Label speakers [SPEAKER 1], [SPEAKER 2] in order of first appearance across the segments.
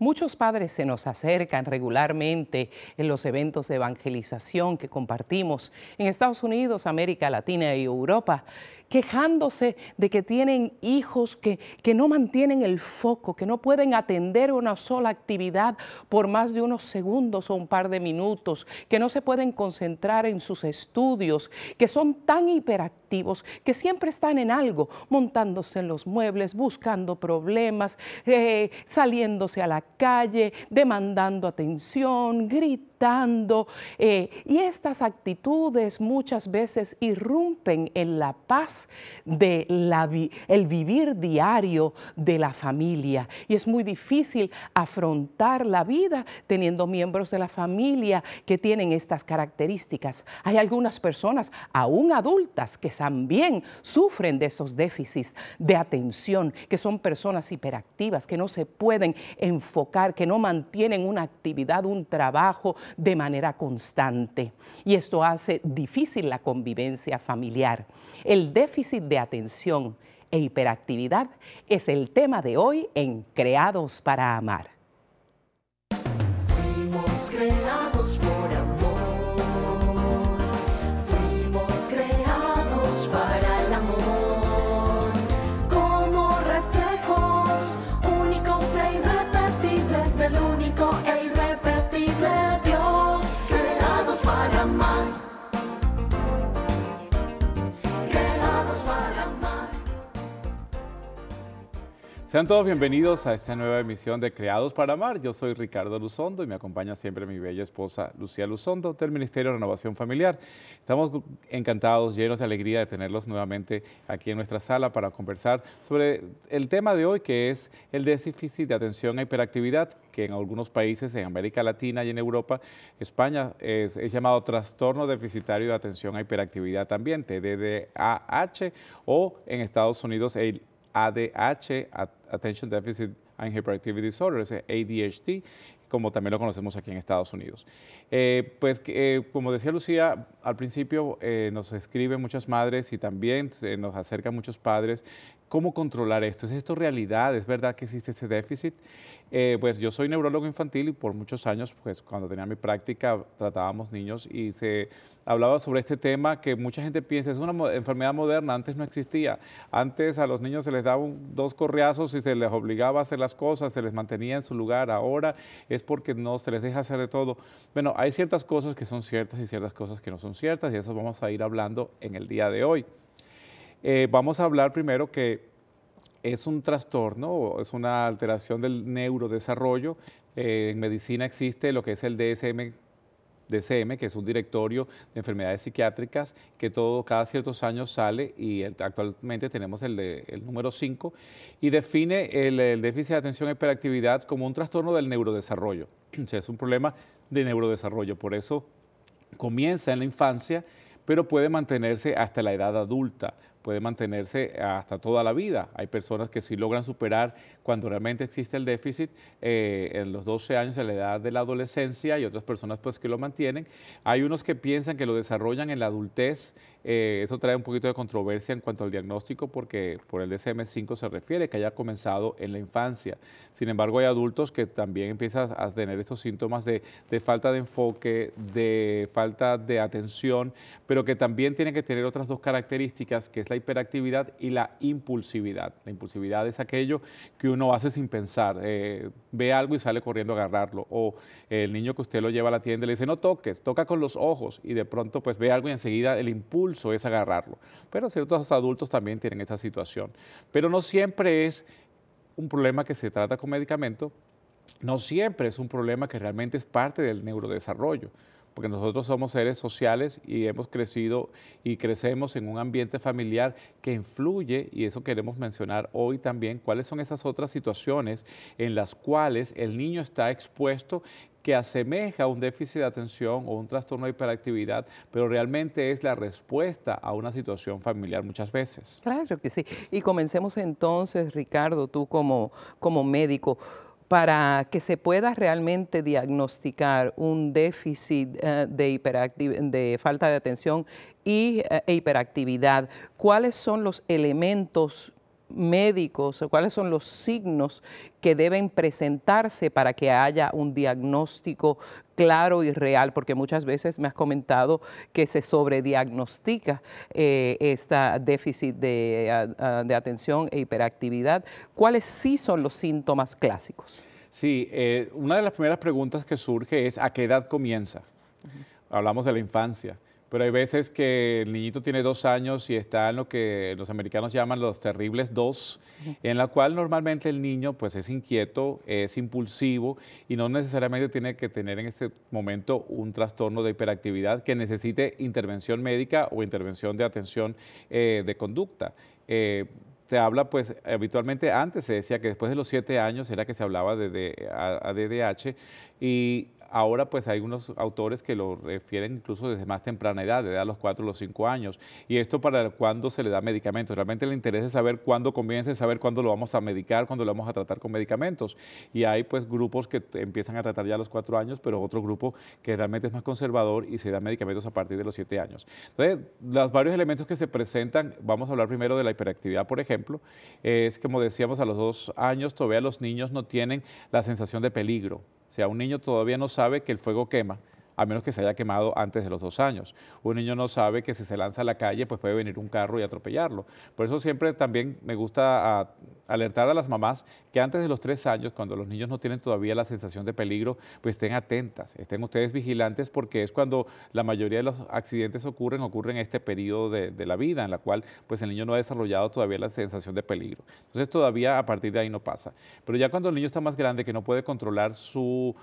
[SPEAKER 1] Muchos padres se nos acercan regularmente en los eventos de evangelización que compartimos en Estados Unidos, América Latina y Europa quejándose de que tienen hijos que, no mantienen el foco, que no pueden atender una sola actividad por más de unos segundos o un par de minutos, que no se pueden concentrar en sus estudios, que son tan hiperactivos, que siempre están en algo, montándose en los muebles, buscando problemas, eh, saliéndose a la calle, demandando atención, gritando eh, y estas actitudes muchas veces irrumpen en la paz del vivir diario de la familia. Y es muy difícil afrontar la vida teniendo miembros de la familia que tienen estas características. Hay algunas personas, aún adultas, que también sufren de estos déficits de atención, que son personas hiperactivas, que no se pueden enfocar, que no mantienen una actividad, un trabajo, de manera constante y esto hace difícil la convivencia familiar. El déficit de atención e hiperactividad es el tema de hoy en Creados para Amar.
[SPEAKER 2] Sean todos bienvenidos a esta nueva emisión de Creados para Amar. Yo soy Ricardo Luzondo y me acompaña siempre mi bella esposa Lucía Luzondo del Ministerio de Renovación Familiar. Estamos encantados, llenos de alegría de tenerlos nuevamente aquí en nuestra sala para conversar sobre el tema de hoy que es el déficit de atención a hiperactividad que en algunos países, en América Latina y en Europa, España es, llamado trastorno deficitario de atención a hiperactividad también, TDDAH, o en Estados Unidos el ADH, Attention Deficit and Hyperactivity Disorder, ADHD, como también lo conocemos aquí en Estados Unidos. Eh, pues eh, como decía Lucía, al principio eh, nos escriben muchas madres y también nos acercan muchos padres ¿Cómo controlar esto? ¿Es esto realidad? ¿Es verdad que existe ese déficit? Eh, pues yo soy neurólogo infantil y por muchos años, pues cuando tenía mi práctica, tratábamos niños y se hablaba sobre este tema que mucha gente piensa, es una enfermedad moderna, antes no existía. Antes a los niños se les daban dos correazos y se les obligaba a hacer las cosas, se les mantenía en su lugar. Ahora es porque no se les deja hacer de todo. Bueno, hay ciertas cosas que son ciertas y ciertas cosas que no son ciertas y eso vamos a ir hablando en el día de hoy. Eh, vamos a hablar primero que es un trastorno, es una alteración del neurodesarrollo. Eh, en medicina existe lo que es el DSM. que es un directorio de enfermedades psiquiátricas que todo, cada ciertos años sale y actualmente tenemos el, número 5 y define el, déficit de atención e hiperactividad como un trastorno del neurodesarrollo. es un problema de neurodesarrollo, por eso comienza en la infancia, pero puede mantenerse hasta la edad adulta puede mantenerse hasta toda la vida. Hay personas que sí logran superar cuando realmente existe el déficit eh, en los 12 años, en la edad de la adolescencia, y otras personas pues que lo mantienen. Hay unos que piensan que lo desarrollan en la adultez. Eh, eso trae un poquito de controversia en cuanto al diagnóstico porque por el DSM-5 se refiere que haya comenzado en la infancia. Sin embargo, hay adultos que también empiezan a tener estos síntomas de, de falta de enfoque, de falta de atención, pero que también tienen que tener otras dos características que es la hiperactividad y la impulsividad. La impulsividad es aquello que uno hace sin pensar, eh, ve algo y sale corriendo a agarrarlo. O el niño que usted lo lleva a la tienda le dice, no toques, toca con los ojos y de pronto pues ve algo y enseguida el impulso es agarrarlo. Pero ciertos adultos también tienen esta situación. Pero no siempre es un problema que se trata con medicamento, no siempre es un problema que realmente es parte del neurodesarrollo porque nosotros somos seres sociales y hemos crecido y crecemos en un ambiente familiar que influye, y eso queremos mencionar hoy también, cuáles son esas otras situaciones en las cuales el niño está expuesto que asemeja un déficit de atención o un trastorno de hiperactividad, pero realmente es la respuesta a una situación familiar muchas veces. Claro que sí. Y comencemos entonces, Ricardo, tú como, como médico
[SPEAKER 1] para que se pueda realmente diagnosticar un déficit eh, de, de falta de atención y, eh, e hiperactividad, ¿cuáles son los elementos médicos, cuáles son los signos que deben presentarse para que haya un diagnóstico claro y real, porque muchas veces me has comentado que se sobrediagnostica este esta déficit de, atención e hiperactividad. ¿Cuáles sí son los síntomas clásicos?
[SPEAKER 2] Sí, eh, una de las primeras preguntas que surge es ¿a qué edad comienza? Hablamos de la infancia. Pero hay veces que el niñito tiene dos años y está en lo que los americanos llaman los terribles dos, en la cual normalmente el niño pues es inquieto, es impulsivo y no necesariamente tiene que tener en este momento un trastorno de hiperactividad que necesite intervención médica o intervención de atención eh, de conducta. Eh, se habla, pues habitualmente antes se decía que después de los siete años era que se hablaba de, de y ahora pues hay unos autores que lo refieren incluso desde más temprana edad, de edad a los 4 o los 5 años. Y esto para cuándo se le da medicamentos. Realmente le interesa saber cuándo comienza, saber cuándo lo vamos a medicar, cuándo lo vamos a tratar con medicamentos. Y hay pues grupos que empiezan a tratar ya a los 4 años, pero otro grupo que realmente es más conservador y se da medicamentos a partir de los 7 años. Entonces, los varios elementos que se presentan, vamos a hablar primero de la hiperactividad, por ejemplo, es como decíamos a los 2 años todavía los niños no tienen la sensación de peligro. O sea, un niño todavía no sabe que el fuego quema, a menos que se haya quemado antes de los dos años. Un niño no sabe que si se lanza a la calle, pues puede venir un carro y atropellarlo. Por eso siempre también me gusta ah, alertar a las mamás que antes de los tres años, cuando los niños no tienen todavía la sensación de peligro, pues estén atentas, estén ustedes vigilantes porque es cuando la mayoría de los accidentes ocurren, ocurren en este periodo de, la vida en la cual pues el niño no ha desarrollado todavía la sensación de peligro. Entonces todavía a partir de ahí no pasa. Pero ya cuando el niño está más grande, que no puede controlar su,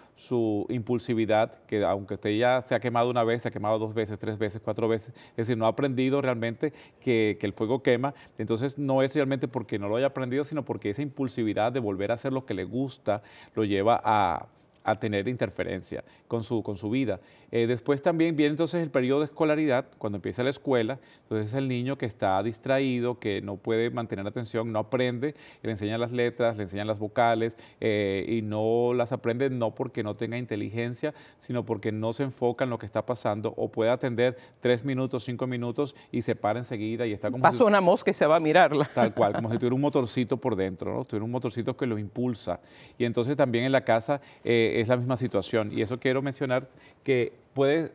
[SPEAKER 2] impulsividad, que aunque usted ya se ha quemado una vez, se ha quemado dos veces, tres veces, cuatro veces, es decir, no ha aprendido realmente que el fuego quema, entonces no es realmente porque no lo haya aprendido, sino porque esa impulsividad de volver a hacer lo que le gusta, lo lleva a a tener interferencia con su, con su vida. Eh, después también viene entonces el periodo de escolaridad, cuando empieza la escuela, entonces el niño que está distraído, que no puede mantener atención, no aprende, le enseñan las letras, le enseñan las vocales eh, y no las aprende no porque no tenga inteligencia, sino porque no se enfoca en lo que está pasando o puede atender tres minutos, cinco minutos y se para enseguida y está como... Pasa una mosca y se va a mirarla. Tal cual, como si tuviera un motorcito por dentro, ¿no? Tuviera un motorcito que lo impulsa. Y entonces también en la casa... Eh, es la misma situación. Y eso quiero mencionar que puede,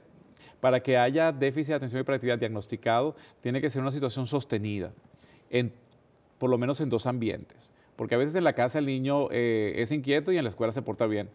[SPEAKER 2] para que haya déficit de atención y hiperactividad diagnosticado, tiene que ser una situación sostenida, en, por lo menos en dos ambientes. Porque a veces en la casa el niño eh, es inquieto y en la escuela se porta bien.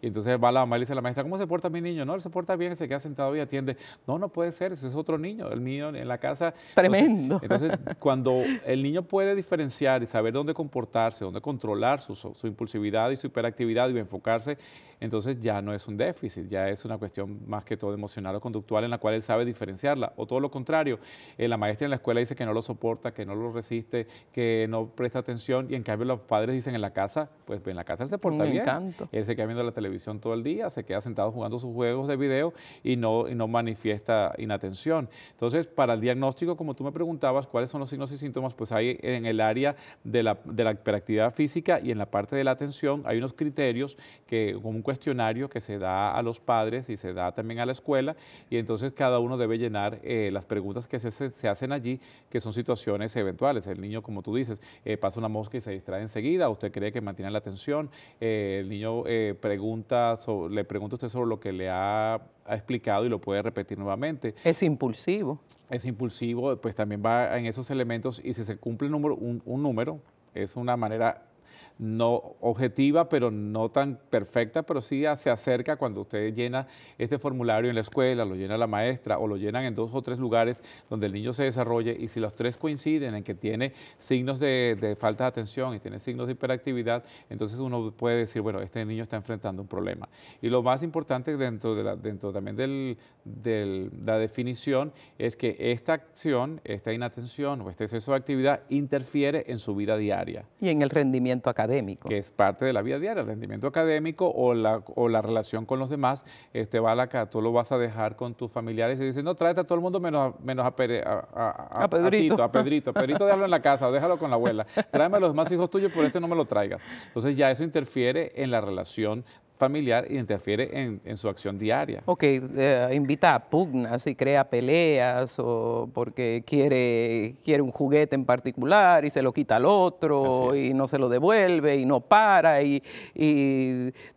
[SPEAKER 2] Y entonces va la mamá y le dice a la maestra, ¿cómo se porta mi niño? No, él se porta bien, se queda sentado y atiende. No, no puede ser, ese es otro niño, el mío en la casa. Tremendo. Entonces, cuando el niño puede diferenciar y saber dónde comportarse, dónde controlar su, impulsividad y su hiperactividad y enfocarse, entonces ya no es un déficit, ya es una cuestión más que todo emocional o conductual en la cual él sabe diferenciarla. O todo lo contrario, eh, la maestra en la escuela dice que no lo soporta, que no lo resiste, que no presta atención y en cambio los padres dicen en la casa, pues en la casa él se porta Me bien. Él se queda viendo la televisión televisión todo el día, se queda sentado jugando sus juegos de video y no, no manifiesta inatención. Entonces, para el diagnóstico, como tú me preguntabas, ¿cuáles son los signos y síntomas? Pues hay en el área de la, de la hiperactividad física y en la parte de la atención hay unos criterios que, como un cuestionario que se da a los padres y se da también a la escuela y entonces cada uno debe llenar eh, las preguntas que se, se, hacen allí, que son situaciones eventuales. El niño, como tú dices, eh, pasa una mosca y se distrae enseguida, usted cree que mantiene la atención, eh, el niño pregunta le pregunto usted sobre lo que le ha, explicado y lo puede repetir nuevamente. Es impulsivo. Es impulsivo, pues también va en esos elementos y si se cumple un número es una manera no objetiva, pero no tan perfecta, pero sí se acerca cuando usted llena este formulario en la escuela, lo llena la maestra o lo llenan en dos o tres lugares donde el niño se desarrolle y si los tres coinciden en que tiene signos de, falta de atención y tiene signos de hiperactividad, entonces uno puede decir, bueno, este niño está enfrentando un problema. Y lo más importante dentro, de la, dentro también de la definición es que esta acción, esta inatención o este exceso de actividad interfiere en su vida diaria. Y en el rendimiento académico que es parte de la vida diaria, el rendimiento académico o la, o la relación con los demás. Este, va la tú lo vas a dejar con tus familiares y dicen no, tráete a todo el mundo menos, a, Pedrito, a, Pedrito. a Pedrito. Pedrito déjalo en la casa o déjalo con la abuela. Tráeme a los demás hijos tuyos, por este no me lo traigas. Entonces ya eso interfiere en la relación familiar y interfiere en, su acción diaria. Ok, eh, invita
[SPEAKER 1] a pugnas y crea peleas o porque quiere, quiere un juguete en particular y se lo quita al otro y no se lo devuelve y no para y,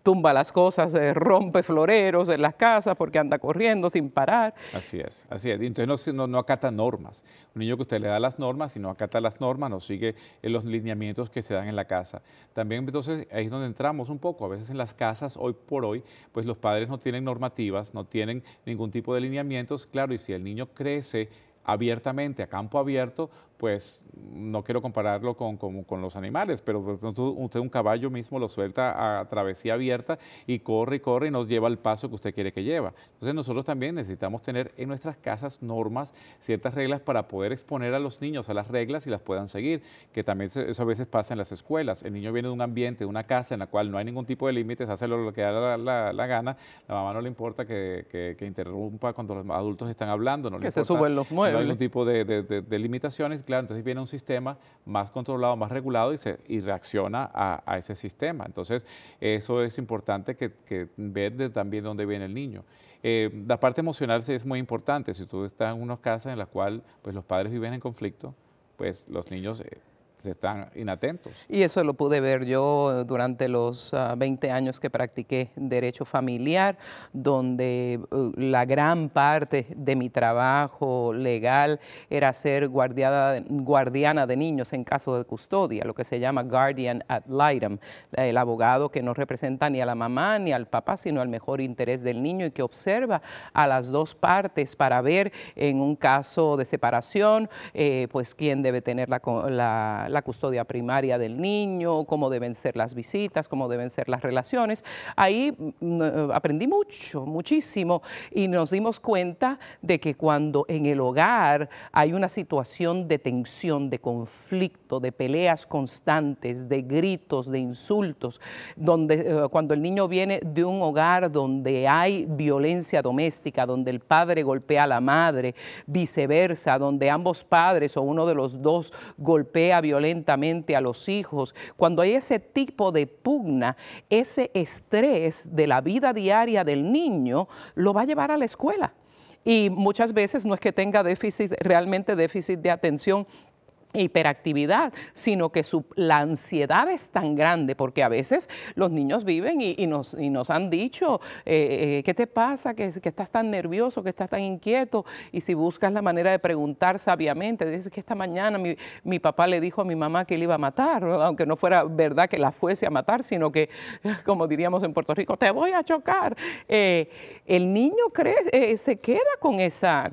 [SPEAKER 2] tumba las cosas, eh, rompe floreros en las casas porque anda corriendo sin parar. Así es, así es. Entonces no, no, no acata normas. Un niño que usted le da las normas y no acata las normas, no sigue eh, los lineamientos que se dan en la casa. También entonces ahí es donde entramos un poco. A veces en las casas hoy por hoy, pues los padres no tienen normativas, no tienen ningún tipo de lineamientos, claro, y si el niño crece abiertamente, a campo abierto, pues no quiero compararlo con, los animales, pero usted un caballo mismo lo suelta a travesía abierta y corre y corre y nos lleva al paso que usted quiere que lleva. Entonces nosotros también necesitamos tener en nuestras casas normas, ciertas reglas para poder exponer a los niños a las reglas y las puedan seguir, que también eso a veces pasa en las escuelas. El niño viene de un ambiente, de una casa en la cual no hay ningún tipo de límites, hace lo que da la, gana, la mamá no le importa que, interrumpa cuando los adultos están hablando, no le importa, se suben los No hay ningún tipo de, de, de limitaciones entonces viene un sistema más controlado, más regulado y, reacciona a, ese sistema. Entonces, eso es importante que, que ver de también dónde viene el niño. Eh, la parte emocional es muy importante. Si tú estás en una casa en la cual pues, los padres viven en conflicto, pues los niños eh, están inatentos.
[SPEAKER 1] Y eso lo pude ver yo eh, durante los 20 ah, años que practiqué derecho familiar, donde eh, la gran parte de mi trabajo legal era ser guardiada, guardiana de niños en caso de custodia, lo que se llama guardian ad litem, eh, el abogado que no representa ni a la mamá ni al papá, sino al mejor interés del niño y que observa a las dos partes para ver en un caso de separación, eh, pues quién debe tener la, la la custodia primaria del niño, cómo deben ser las visitas, cómo deben ser las relaciones. Ahí mm, eh, aprendí mucho, muchísimo, y nos dimos cuenta de que cuando en el hogar hay una situación de tensión, de conflicto, de peleas constantes, de gritos, de insultos, donde eh, cuando el niño viene de un hogar donde hay violencia doméstica, donde el padre golpea a la madre, viceversa, donde ambos padres o uno de los dos golpea violencia, violentamente a los hijos, cuando hay ese tipo de pugna, ese estrés de la vida diaria del niño lo va a llevar a la escuela. Y muchas veces no es que tenga déficit, realmente déficit de atención, hiperactividad, sino que la ansiedad es tan grande, porque a veces los niños viven y, nos, han dicho, eh, eh, ¿qué te pasa? Que, estás tan nervioso, que estás tan inquieto, y si buscas la manera de preguntar sabiamente, dices que esta mañana mi, papá le dijo a mi mamá que le iba a matar, aunque no fuera verdad que la fuese a matar, sino que, como diríamos en Puerto Rico, te voy a chocar. Eh, el niño cree, se queda con esa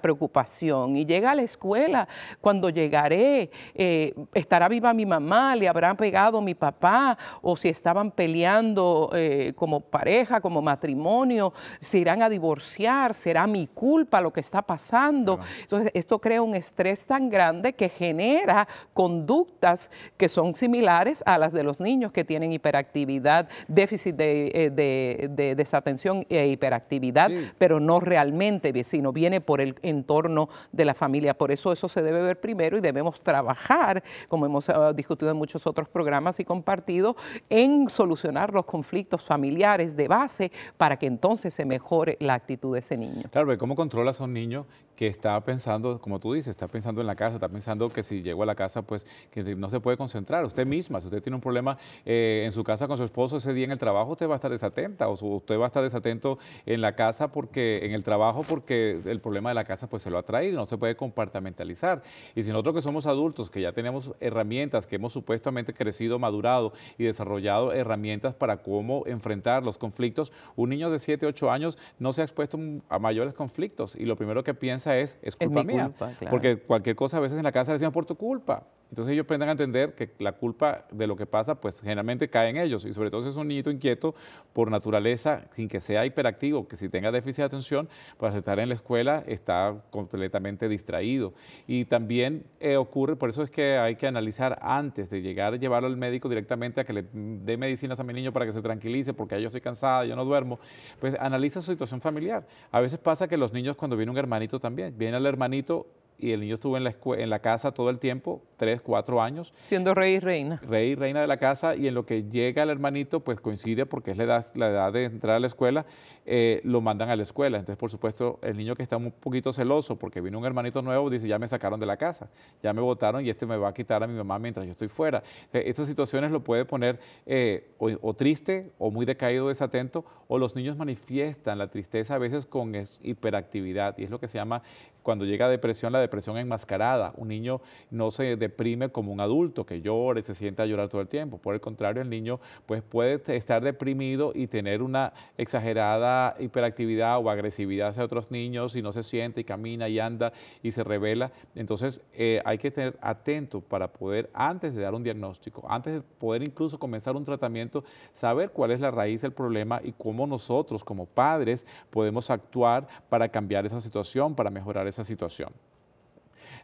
[SPEAKER 1] preocupación y llega a la escuela cuando llega eh, estará viva mi mamá, le habrán pegado mi papá, o si estaban peleando eh, como pareja, como matrimonio, se irán a divorciar, será mi culpa lo que está pasando. Entonces, esto crea un estrés tan grande que genera conductas que son similares a las de los niños que tienen hiperactividad, déficit de, eh, desatención e hiperactividad, pero no realmente, sino viene por el entorno de la familia. Por eso eso se debe ver primero y debe debemos trabajar, como hemos ah, discutido en muchos otros programas y compartido, en solucionar
[SPEAKER 2] los conflictos familiares de base para que entonces se mejore la actitud de ese niño. Claro, ¿cómo controla a un niño que está pensando, como tú dices, está pensando en la casa, está pensando que si llego a la casa, pues que no se puede concentrar. Usted misma, si usted tiene un problema eh, en su casa con su esposo, ese día en el trabajo usted va a estar desatenta o usted va a estar desatento en la casa porque, en el trabajo, porque el problema de la casa pues se lo ha traído, no se puede compartamentalizar Y si nosotros que somos adultos, que ya tenemos herramientas, que hemos supuestamente crecido, madurado y desarrollado herramientas para cómo enfrentar los conflictos, un niño de 7, 8 años no se ha expuesto a mayores conflictos y lo primero que piensa es, es culpa mía. Porque cualquier cosa a veces en la casa le decían por tu culpa. Entonces ellos aprenden a entender que la culpa de lo que pasa, pues generalmente cae en ellos. Y sobre todo si es un niñito inquieto por naturaleza, sin que sea hiperactivo, que si tenga déficit de atención, pues estar en la escuela está completamente distraído. Y también eh, ocurre, por eso es que hay que analizar antes de llegar a llevarlo al médico directamente a que le dé medicinas a mi niño para que se tranquilice, porque yo estoy cansada, yo no duermo. Pues analiza su situación familiar. A veces pasa que los niños cuando viene un hermanito también, viene el hermanito y el niño estuvo en la, en la casa todo el tiempo, tres, cuatro años. Siendo rey y reina. Rey y reina de la casa y en lo que llega el hermanito, pues coincide porque es la edad, la edad de entrar a la escuela, eh, lo mandan a la escuela. Entonces, por supuesto, el niño que está un poquito celoso porque vino un hermanito nuevo, dice, ya me sacaron de la casa, ya me votaron y este me va a quitar a mi mamá mientras yo estoy fuera. Eh, estas situaciones lo puede poner eh, o, triste o muy decaído, desatento, o los niños manifiestan la tristeza a veces con hiperactividad y es lo que se llama cuando llega depresión la depresión enmascarada. Un niño no se deprime como un adulto que llora y se sienta a llorar todo el tiempo. Por el contrario, el niño pues, puede estar deprimido y tener una exagerada hiperactividad o agresividad hacia otros niños y no se siente y camina y anda y se revela. Entonces eh, hay que tener atento para poder, antes de dar un diagnóstico, antes de poder incluso comenzar un tratamiento, saber cuál es la raíz del problema y cómo nosotros como padres podemos actuar para cambiar esa situación, para mejorar esa situación.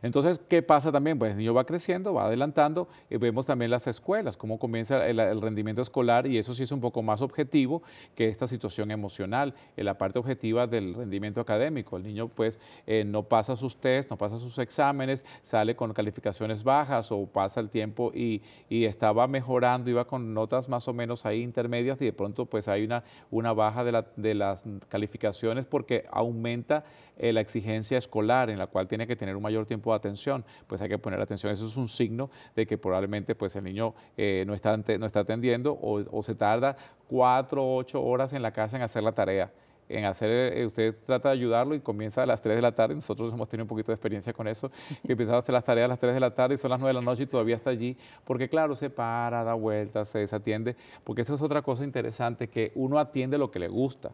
[SPEAKER 2] Entonces, ¿qué pasa también? Pues el niño va creciendo, va adelantando, y eh, vemos también las escuelas, cómo comienza el, rendimiento escolar y eso sí es un poco más objetivo que esta situación emocional, en la parte objetiva del rendimiento académico. El niño pues eh, no pasa sus test, no pasa sus exámenes, sale con calificaciones bajas o pasa el tiempo y, estaba mejorando, iba con notas más o menos ahí intermedias y de pronto pues hay una, una baja de, las calificaciones porque aumenta eh, la exigencia escolar en la cual tiene que tener un mayor tiempo atención, pues hay que poner atención. Eso es un signo de que probablemente pues, el niño eh, no, está, no está atendiendo o, se tarda cuatro o ocho horas en la casa en hacer la tarea en hacer, eh, usted trata de ayudarlo y comienza a las 3 de la tarde, nosotros hemos tenido un poquito de experiencia con eso, que empezaba a hacer las tareas a las 3 de la tarde y son las 9 de la noche y todavía está allí, porque claro, se para, da vueltas, se desatiende, porque eso es otra cosa interesante, que uno atiende lo que le gusta.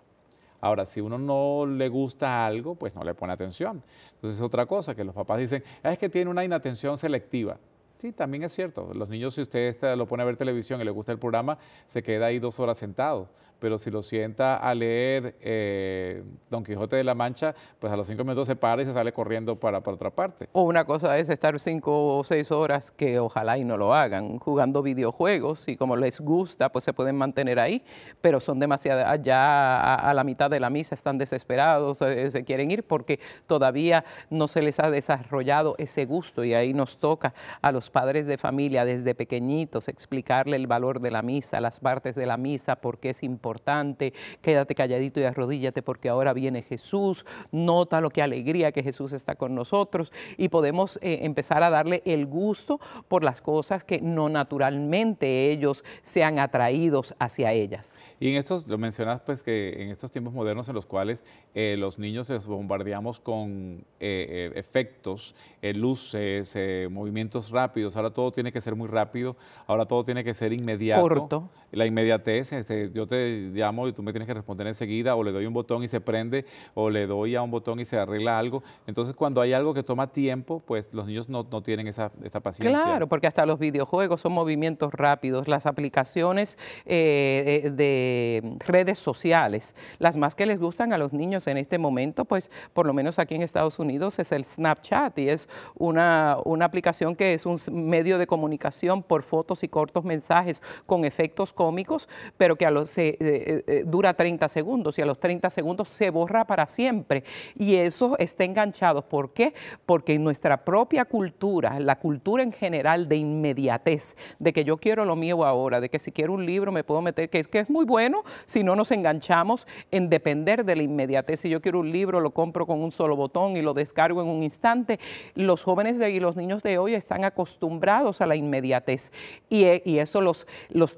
[SPEAKER 2] Ahora, si uno no le gusta algo, pues no le pone atención. Entonces es otra cosa que los papás dicen, ah, es que tiene una inatención selectiva. Sí, también es cierto. Los niños, si usted lo pone a ver televisión y le gusta el programa, se queda ahí dos horas sentado pero si lo sienta a leer eh, Don Quijote de la Mancha, pues a los cinco minutos se para y se sale corriendo para, otra parte. O una cosa es estar cinco o seis
[SPEAKER 1] horas, que ojalá y no lo hagan, jugando videojuegos y como les gusta, pues se pueden mantener ahí, pero son demasiadas, ya a, la mitad de la misa están desesperados, se, eh, se quieren ir porque todavía no se les ha desarrollado ese gusto y ahí nos toca a los padres de familia desde pequeñitos explicarle el valor de la misa, las partes de la misa, por qué es importante importante, quédate calladito y arrodíllate porque ahora viene Jesús, nota lo que alegría que Jesús está con nosotros y podemos eh, empezar a darle el gusto por las cosas que no naturalmente ellos sean atraídos hacia
[SPEAKER 2] ellas. Y en estos, lo mencionas, pues que en estos tiempos modernos en los cuales eh, los niños bombardeamos con eh, eh, efectos, luces, movimientos rápidos, ahora todo tiene que ser muy rápido, ahora todo tiene que ser inmediato. Corto. La inmediatez, este, yo te llamo y tú me tienes que responder enseguida, o le doy un botón y se prende, o le doy a un botón y se arregla algo. Entonces, cuando hay algo que toma tiempo, pues los niños no, tienen esa, esa paciencia. Claro, porque hasta los videojuegos son movimientos rápidos, las aplicaciones de
[SPEAKER 1] eh, redes sociales. Las más que les gustan a los niños en este momento, pues por lo menos aquí en Estados Unidos es el Snapchat y es una, una aplicación que es un medio de comunicación por fotos y cortos mensajes con efectos cómicos, pero que a los, eh, eh, dura 30 segundos y a los 30 segundos se borra para siempre. Y eso está enganchado. ¿Por qué? Porque nuestra propia cultura, la cultura en general de inmediatez, de que yo quiero lo mío ahora, de que si quiero un libro me puedo meter, que, que es muy bueno bueno, si no nos enganchamos en depender de la inmediatez. Si yo quiero un libro, lo compro con un solo botón y lo descargo en un instante. Los jóvenes y los niños de hoy están acostumbrados a la inmediatez y, eh, eso los,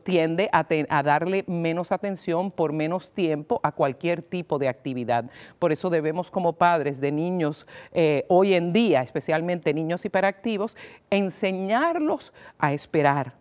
[SPEAKER 1] tiende a, darle menos atención por menos tiempo a cualquier tipo de actividad. Por eso debemos como padres de niños eh, hoy en día, especialmente niños hiperactivos, enseñarlos a esperar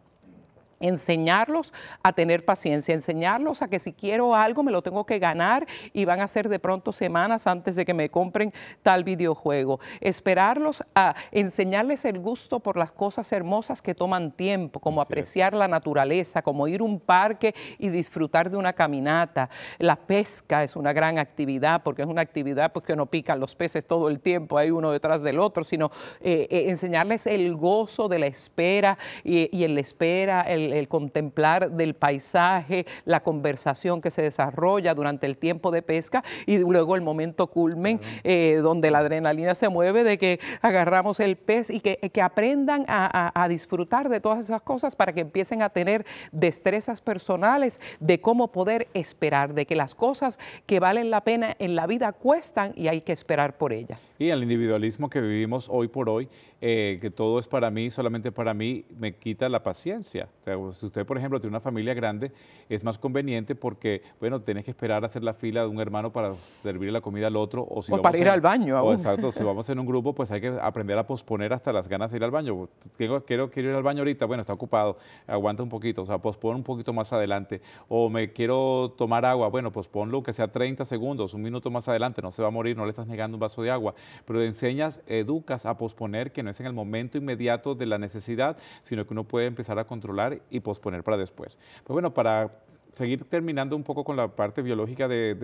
[SPEAKER 1] enseñarlos a tener paciencia, enseñarlos a que si quiero algo me lo tengo que ganar y van a ser de pronto semanas antes de que me compren tal videojuego. Esperarlos a enseñarles el gusto por las cosas hermosas que toman tiempo, como apreciar la naturaleza, como ir a un parque y disfrutar de una caminata. La pesca es una gran actividad porque es una actividad pues, que no pican los peces todo el tiempo, hay uno detrás del otro, sino eh, eh, enseñarles el gozo de la espera y, y el espera, el el, contemplar del paisaje, la conversación que se desarrolla durante el tiempo de pesca y luego el momento culmen eh, donde la adrenalina se mueve de que agarramos el pez y que, eh, aprendan a, disfrutar de todas esas cosas para que empiecen a tener destrezas personales de cómo poder esperar, de que las cosas que valen la pena en la vida cuestan y hay que
[SPEAKER 2] esperar por ellas. Y el individualismo que vivimos hoy por hoy, eh, que todo es para mí, solamente para mí, me quita la paciencia si usted, por ejemplo, tiene una familia grande, es más conveniente porque, bueno, tenés que esperar a hacer la fila de un hermano para servir la comida al otro. O, si para ir al baño. exacto, si vamos en un grupo, pues hay que aprender a posponer hasta las ganas de ir al baño. Quiero, quiero, ir al baño ahorita, bueno, está ocupado, aguanta un poquito, o sea, pospon un poquito más adelante. O me quiero tomar agua, bueno, posponlo pues que sea 30 segundos, un minuto más adelante, no se va a morir, no le estás negando un vaso de agua. Pero enseñas, educas a posponer que no es en el momento inmediato de la necesidad, sino que uno puede empezar a controlar y posponer para después. Pues bueno, para seguir terminando un poco con la parte biológica del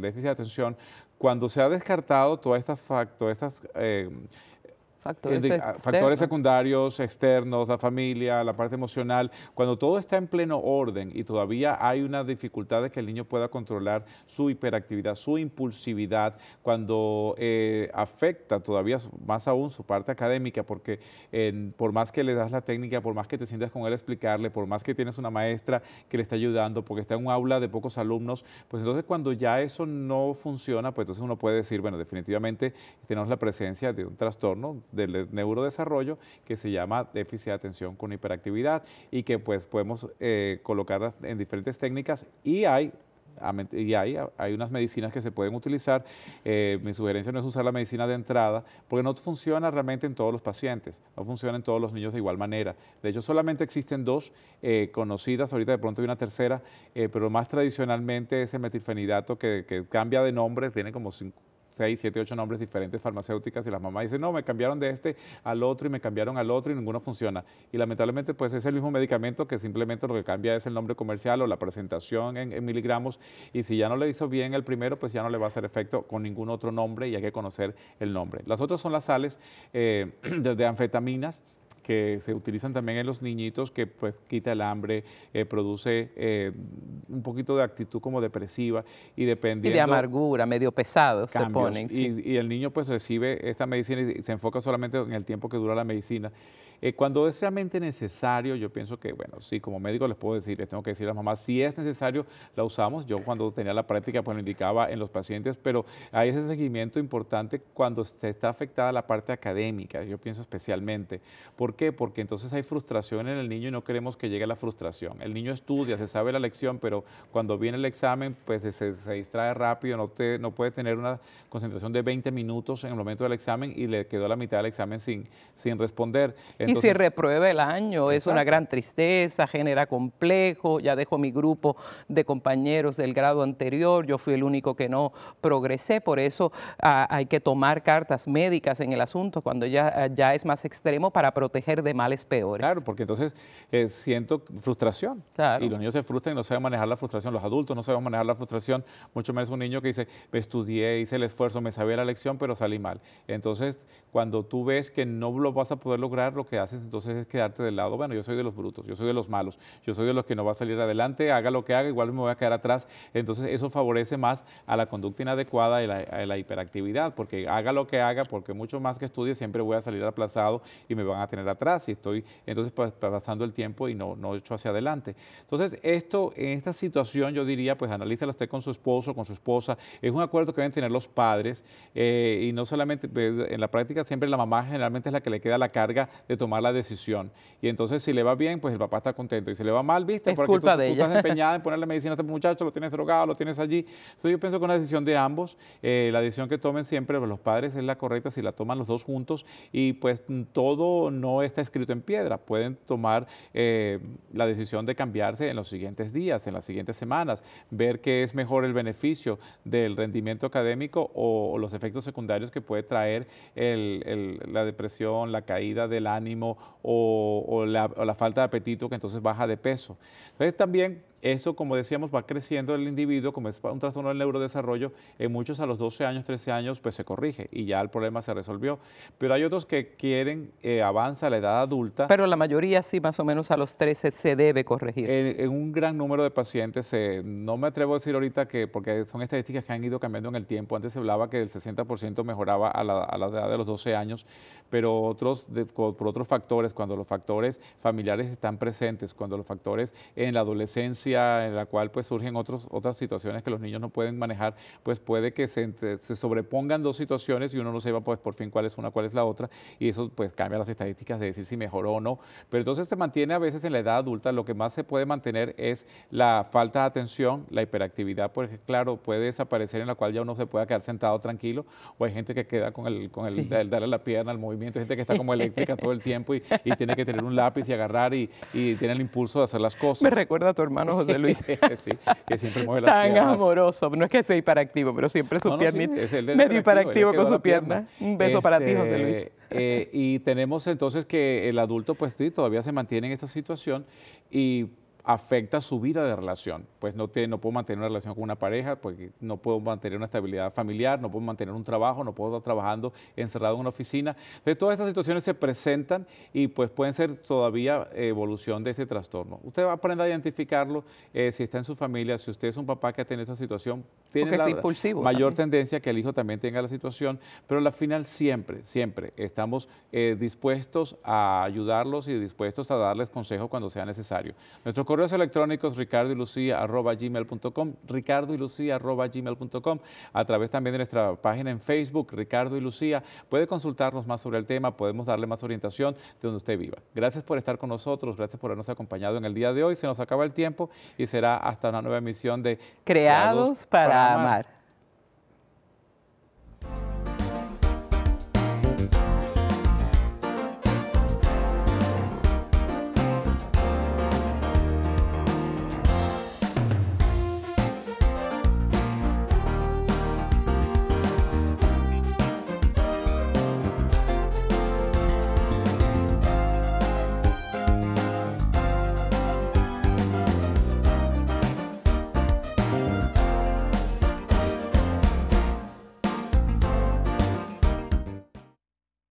[SPEAKER 2] déficit de atención, cuando se ha descartado todas estas, todas eh, estas Factores, secundarios, externos, la familia, la parte emocional. Cuando todo está en pleno orden y todavía hay una dificultad de que el niño pueda controlar su hiperactividad, su impulsividad, cuando eh, afecta todavía más aún su parte académica, porque por más que le das la técnica, por más que te sientas con él a explicarle, por más que tienes una maestra que le está ayudando, porque está en un aula de pocos alumnos, pues entonces cuando ya eso no funciona, pues entonces uno puede decir, bueno, definitivamente tenemos la presencia de un trastorno del neurodesarrollo que se llama déficit de atención con hiperactividad y que pues podemos eh, colocar en diferentes técnicas y hay y hay, hay, unas medicinas que se pueden utilizar. Eh, mi sugerencia no es usar la medicina de entrada, porque no funciona realmente en todos los pacientes, no funciona en todos los niños de igual manera. De hecho, solamente existen dos eh, conocidas, ahorita de pronto hay una tercera, pero más tradicionalmente el metilfenidato que, que, cambia de nombre, tiene como cinco, seis, siete, ocho nombres diferentes farmacéuticas y las mamás dicen, no, me cambiaron de este al otro y me cambiaron al otro y ninguno funciona. Y lamentablemente pues es el mismo medicamento que simplemente lo que cambia es el nombre comercial o la presentación en, miligramos y si ya no le hizo bien el primero pues ya no le va a hacer efecto con ningún otro nombre y hay que conocer el nombre. Las otras son las sales eh, desde anfetaminas, que se utilizan también en los niñitos, que pues quita el hambre, eh, produce eh, un poquito de actitud como depresiva y dependiendo... de amargura, medio pesado se ponen. Y, y, el niño pues recibe esta medicina y se enfoca solamente en el tiempo que dura la medicina eh, cuando es realmente necesario, yo pienso que, bueno, sí, como médico les puedo decir, les tengo que decir a las mamás, si es necesario, la usamos. Yo cuando tenía la práctica, pues lo indicaba en los pacientes, pero hay ese seguimiento importante cuando se está afectada la parte académica, yo pienso especialmente. ¿Por qué? Porque entonces hay frustración en el niño y no queremos que llegue la frustración. El niño estudia, se sabe la lección, pero cuando viene el examen, pues se, distrae rápido, no, no puede tener una concentración de 20 minutos en el momento del examen y le quedó la mitad del examen sin, sin responder. Entonces, y si reprueba el año, es una gran tristeza, genera complejo, ya dejo mi grupo
[SPEAKER 1] de compañeros del grado anterior, yo fui el único que no progresé, por eso ah, hay que tomar cartas médicas en el asunto cuando ya, ah, ya es más extremo para proteger de males
[SPEAKER 2] peores. Claro, porque entonces eh, siento frustración y los niños se frustran y no saben manejar la frustración, los adultos no saben manejar la frustración, mucho menos un niño que dice, estudié, hice el esfuerzo, me sabía la lección, pero salí mal. Entonces, cuando tú ves que no lo vas a poder lograr, lo que haces entonces es quedarte del lado, bueno, yo soy de los brutos, yo soy de los malos, yo soy de los que no va a salir adelante, haga lo que haga, igual me voy a quedar atrás. Entonces eso favorece más a la conducta inadecuada y la, a la hiperactividad, porque haga lo que haga, porque mucho más que estudie, siempre voy a salir aplazado y me van a tener atrás y estoy entonces pues, pasando el tiempo y no, no echo hacia adelante. Entonces esto, en esta situación yo diría, pues analízala usted con su esposo, con su esposa, es un acuerdo que deben tener los padres eh, y no solamente, pues, en la práctica siempre la mamá generalmente es la que le queda la carga de tomar la decisión. Y entonces si le va bien, pues el papá está contento. Y si le va mal, viste, es porque culpa tú, de ella. estás empeñada en ponerle medicina a este muchacho, lo tienes drogado, lo tienes allí. Entonces yo pienso que una decisión de ambos, eh, la decisión que tomen siempre pues, los padres es la correcta si la toman los dos juntos y pues todo no está escrito en piedra. Pueden tomar eh, la decisión de cambiarse en los siguientes días, en las siguientes semanas, ver qué es mejor el beneficio del rendimiento académico o, los efectos secundarios que puede traer la depresión, la caída del ánimo o, la, o la falta de apetito que entonces baja de peso. Entonces también eso, como decíamos, va creciendo el individuo, como es un trastorno del neurodesarrollo, en muchos a los 12 años, 13 años, pues se corrige y ya el problema se resolvió. Pero hay otros que quieren, eh, avanza a la edad adulta. Pero la mayoría sí, más o menos a los 13 se debe corregir. En, un gran número de pacientes, eh, no me atrevo a decir ahorita que, porque son estadísticas que han ido cambiando en el tiempo, antes se hablaba que el 60% mejoraba a la, edad de los 12 años, pero otros, por otros factores, cuando los factores familiares están presentes, cuando los factores en la adolescencia, en la cual pues surgen otros, otras situaciones que los niños no pueden manejar, pues puede que se, sobrepongan dos situaciones y uno no sepa pues por fin cuál es una, cuál es la otra, y eso pues cambia las estadísticas de decir si mejoró o no. Pero entonces se mantiene a veces en la edad adulta, lo que más se puede mantener es la falta de atención, la hiperactividad, porque claro, puede desaparecer en la cual ya uno se pueda quedar sentado tranquilo, o hay gente que queda con el, con el, darle la pierna al movimiento, hay gente que está como eléctrica todo el tiempo y, tiene que tener un lápiz y agarrar y, y tiene el impulso de hacer las cosas. Me recuerda a tu hermano José Luis. que siempre mueve las Tan amoroso. No es que sea hiperactivo, pero siempre su pierna. medio hiperactivo, con su pierna. Un beso para ti, José Luis. Este, eh, y tenemos entonces que el adulto, pues sí, todavía se mantiene en esta situación y afecta su vida de relación. Pues no, te, no puedo mantener una relación con una pareja, porque no puedo mantener una estabilidad familiar, no puedo mantener un trabajo, no puedo estar trabajando encerrado en una oficina. Entonces todas estas situaciones se presentan y pues pueden ser todavía evolución de este trastorno. Usted va a aprender a identificarlo eh, si está en su familia, si usted es un papá que ha tenido esta situación, tiene la impulsivo, mayor tendencia que el hijo también tenga la situación, pero al final siempre, siempre estamos eh, dispuestos a ayudarlos y dispuestos a darles consejos cuando sea necesario. Nuestros correos electrónicos ricardo y lucía arroba gmail.com, ricardo y lucía arroba gmail.com, a través también de nuestra página en Facebook, Ricardo y Lucía. Puede consultarnos más sobre el tema, podemos darle más orientación de donde usted viva. Gracias por estar con nosotros, gracias por habernos acompañado en el día de hoy. Se nos acaba el tiempo y será hasta una nueva emisión de Creados, para, amar.